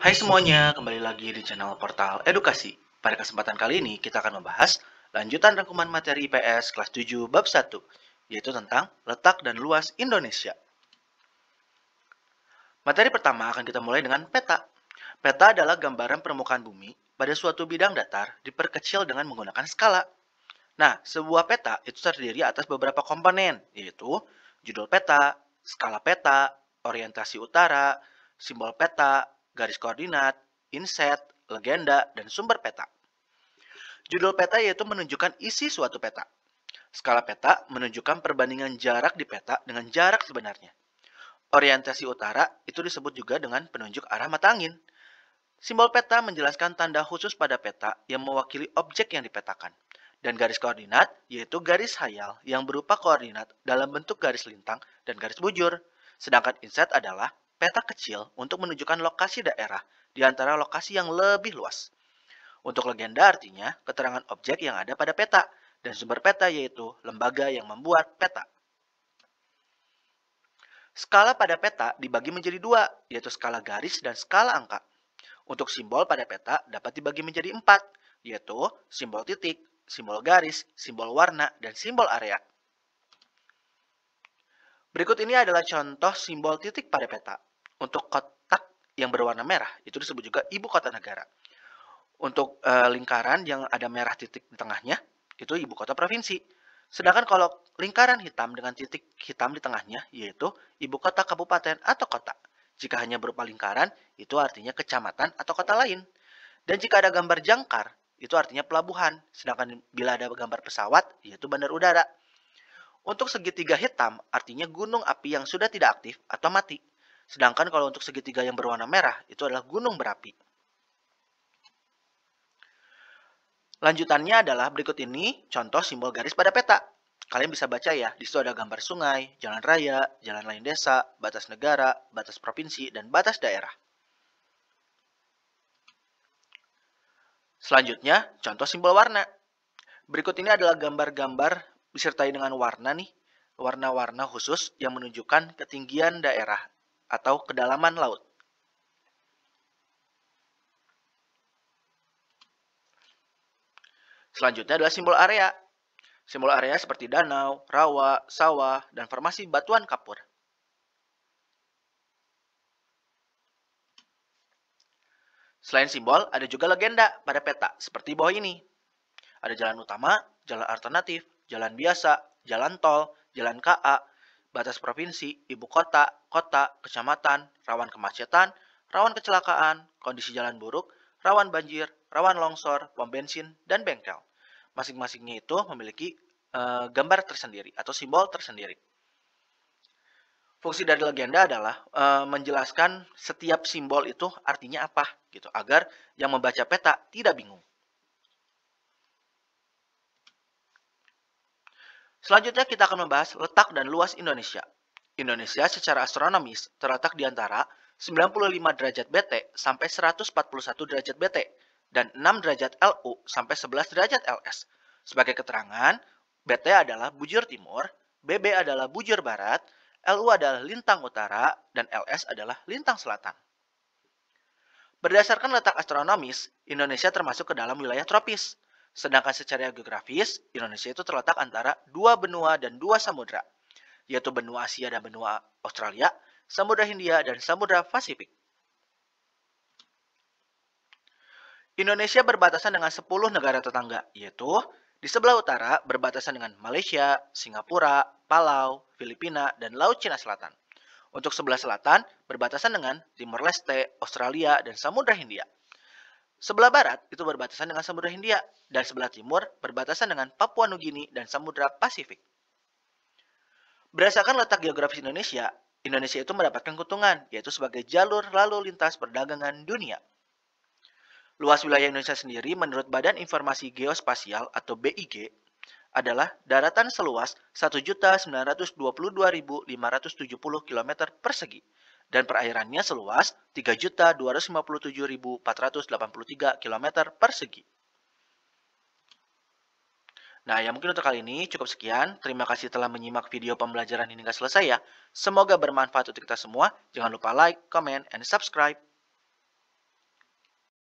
Hai semuanya, kembali lagi di channel Portal Edukasi. Pada kesempatan kali ini, kita akan membahas lanjutan rangkuman materi IPS kelas 7 bab 1, yaitu tentang letak dan luas Indonesia. Materi pertama akan kita mulai dengan peta. Peta adalah gambaran permukaan bumi pada suatu bidang datar diperkecil dengan menggunakan skala. Nah, sebuah peta itu terdiri atas beberapa komponen, yaitu judul peta, skala peta, orientasi utara, simbol peta, garis koordinat, inset, legenda, dan sumber peta. Judul peta yaitu menunjukkan isi suatu peta. Skala peta menunjukkan perbandingan jarak di peta dengan jarak sebenarnya. Orientasi utara itu disebut juga dengan penunjuk arah mata angin. Simbol peta menjelaskan tanda khusus pada peta yang mewakili objek yang dipetakan. Dan garis koordinat yaitu garis hayal yang berupa koordinat dalam bentuk garis lintang dan garis bujur. Sedangkan inset adalah peta kecil untuk menunjukkan lokasi daerah di antara lokasi yang lebih luas. Untuk legenda artinya keterangan objek yang ada pada peta, dan sumber peta yaitu lembaga yang membuat peta. Skala pada peta dibagi menjadi dua, yaitu skala garis dan skala angka. Untuk simbol pada peta dapat dibagi menjadi empat, yaitu simbol titik, simbol garis, simbol warna, dan simbol area. Berikut ini adalah contoh simbol titik pada peta. Untuk kotak yang berwarna merah, itu disebut juga ibu kota negara. Untuk e, lingkaran yang ada merah titik di tengahnya, itu ibu kota provinsi. Sedangkan kalau lingkaran hitam dengan titik hitam di tengahnya, yaitu ibu kota kabupaten atau kota. Jika hanya berupa lingkaran, itu artinya kecamatan atau kota lain. Dan jika ada gambar jangkar, itu artinya pelabuhan. Sedangkan bila ada gambar pesawat, yaitu bandar udara. Untuk segitiga hitam, artinya gunung api yang sudah tidak aktif atau mati. Sedangkan kalau untuk segitiga yang berwarna merah, itu adalah gunung berapi. Lanjutannya adalah berikut ini contoh simbol garis pada peta. Kalian bisa baca ya, di situ ada gambar sungai, jalan raya, jalan lain desa, batas negara, batas provinsi, dan batas daerah. Selanjutnya, contoh simbol warna. Berikut ini adalah gambar-gambar disertai dengan warna nih, warna-warna khusus yang menunjukkan ketinggian daerah atau kedalaman laut. Selanjutnya adalah simbol area. Simbol area seperti danau, rawa, sawah, dan formasi batuan kapur. Selain simbol, ada juga legenda pada peta, seperti bawah ini. Ada jalan utama, jalan alternatif, jalan biasa, jalan tol, jalan KA, batas provinsi, ibu kota, kota, kecamatan, rawan kemacetan, rawan kecelakaan, kondisi jalan buruk, rawan banjir, rawan longsor, pom bensin, dan bengkel. Masing-masingnya itu memiliki e, gambar tersendiri atau simbol tersendiri. Fungsi dari legenda adalah e, menjelaskan setiap simbol itu artinya apa gitu agar yang membaca peta tidak bingung. Selanjutnya kita akan membahas letak dan luas Indonesia. Indonesia secara astronomis terletak di antara 95 derajat BT sampai 141 derajat BT dan 6 derajat LU sampai 11 derajat LS. Sebagai keterangan, BT adalah bujur timur, BB adalah bujur barat, LU adalah lintang utara, dan LS adalah lintang selatan. Berdasarkan letak astronomis, Indonesia termasuk ke dalam wilayah tropis. Sedangkan secara geografis, Indonesia itu terletak antara dua benua dan dua samudra, yaitu benua Asia dan benua Australia, Samudra Hindia dan Samudra Pasifik. Indonesia berbatasan dengan 10 negara tetangga, yaitu di sebelah utara berbatasan dengan Malaysia, Singapura, Palau, Filipina, dan Laut Cina Selatan. Untuk sebelah selatan berbatasan dengan Timor Leste, Australia, dan Samudra Hindia. Sebelah barat itu berbatasan dengan Samudra Hindia dan sebelah timur berbatasan dengan Papua Nugini dan Samudra Pasifik. Berdasarkan letak geografis Indonesia, Indonesia itu mendapatkan keuntungan, yaitu sebagai jalur lalu lintas perdagangan dunia. Luas wilayah Indonesia sendiri menurut Badan Informasi Geospasial atau BIG adalah daratan seluas 1.922.570 km persegi dan perairannya seluas 3.257.483 km persegi. Nah, ya mungkin untuk kali ini cukup sekian. Terima kasih telah menyimak video pembelajaran ini hingga selesai ya. Semoga bermanfaat untuk kita semua. Jangan lupa like, comment, and subscribe.